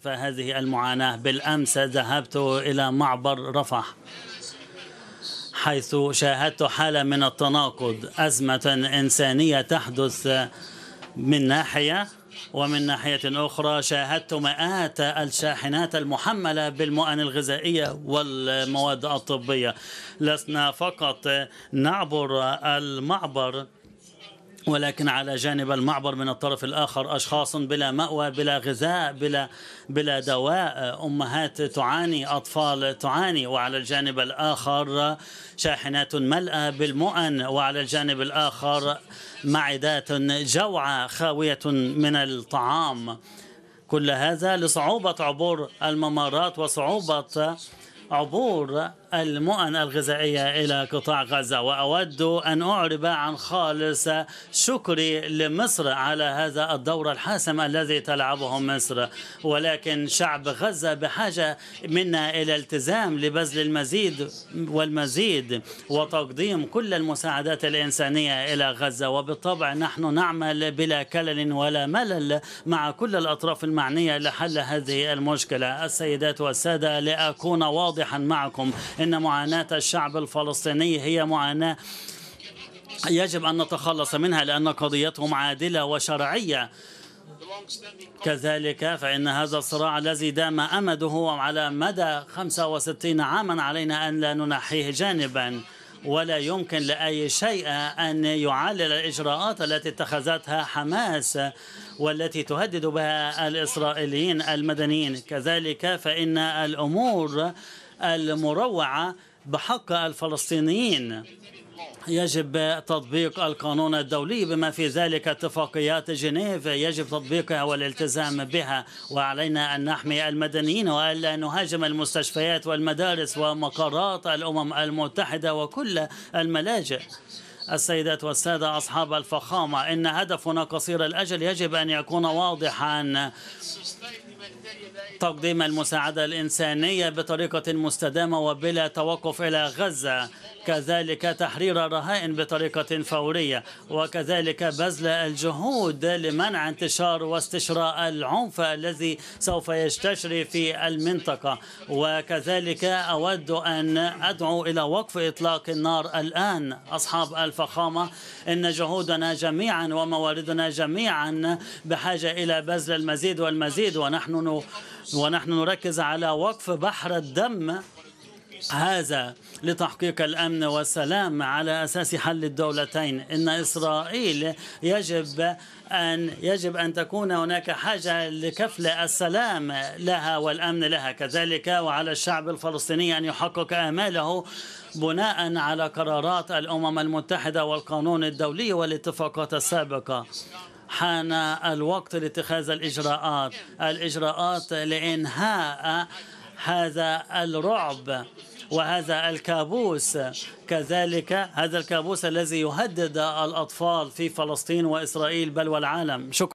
فهذه المعاناة بالأمس ذهبت إلى معبر رفح حيث شاهدت حالة من التناقض أزمة إنسانية تحدث من ناحية ومن ناحية أخرى شاهدت مئات الشاحنات المحملة بالمؤن الغذائية والمواد الطبية لسنا فقط نعبر المعبر ولكن على جانب المعبر من الطرف الآخر أشخاص بلا مأوى بلا غذاء بلا, بلا دواء أمهات تعاني أطفال تعاني وعلى الجانب الآخر شاحنات ملأة بالمؤن وعلى الجانب الآخر معدات جوعى خاوية من الطعام كل هذا لصعوبة عبور الممرات وصعوبة عبور المؤن الغذائية إلى قطاع غزة وأود أن أعرب عن خالص شكري لمصر على هذا الدور الحاسم الذي تلعبه مصر ولكن شعب غزة بحاجة منا إلى التزام لبذل المزيد والمزيد وتقديم كل المساعدات الإنسانية إلى غزة وبالطبع نحن نعمل بلا كلل ولا ملل مع كل الأطراف المعنية لحل هذه المشكلة السيدات والسادة لأكون واضحا واضحا معكم ان معاناه الشعب الفلسطيني هي معاناه يجب ان نتخلص منها لان قضيتهم عادله وشرعيه كذلك فإن هذا الصراع الذي دام أمده على مدى 65 عاما علينا أن لا ننحيه جانبا ولا يمكن لأي شيء أن يعلل الإجراءات التي اتخذتها حماس والتي تهدد بها الإسرائيليين المدنيين كذلك فإن الأمور المروعة بحق الفلسطينيين يجب تطبيق القانون الدولي بما في ذلك اتفاقيات جنيف يجب تطبيقها والالتزام بها وعلينا أن نحمي المدنيين وألا نهاجم المستشفيات والمدارس ومقرات الأمم المتحدة وكل الملاجئ السيدات والسادة أصحاب الفخامة إن هدفنا قصير الأجل يجب أن يكون واضحا تقديم المساعدة الإنسانية بطريقة مستدامة وبلا توقف إلى غزة كذلك تحرير الرهائن بطريقة فورية وكذلك بذل الجهود لمنع انتشار واستشراء العنف الذي سوف يستشري في المنطقة وكذلك أود أن أدعو إلى وقف إطلاق النار الآن أصحاب الفخامة إن جهودنا جميعا ومواردنا جميعا بحاجة إلى بذل المزيد والمزيد ونحن ونحن ونحن نركز على وقف بحر الدم هذا لتحقيق الامن والسلام على اساس حل الدولتين ان اسرائيل يجب ان يجب ان تكون هناك حاجه لكفل السلام لها والامن لها كذلك وعلى الشعب الفلسطيني ان يحقق اماله بناء على قرارات الامم المتحده والقانون الدولي والاتفاقات السابقه حان الوقت لاتخاذ الإجراءات الإجراءات لإنهاء هذا الرعب وهذا الكابوس كذلك هذا الكابوس الذي يهدد الأطفال في فلسطين وإسرائيل بل والعالم شكرا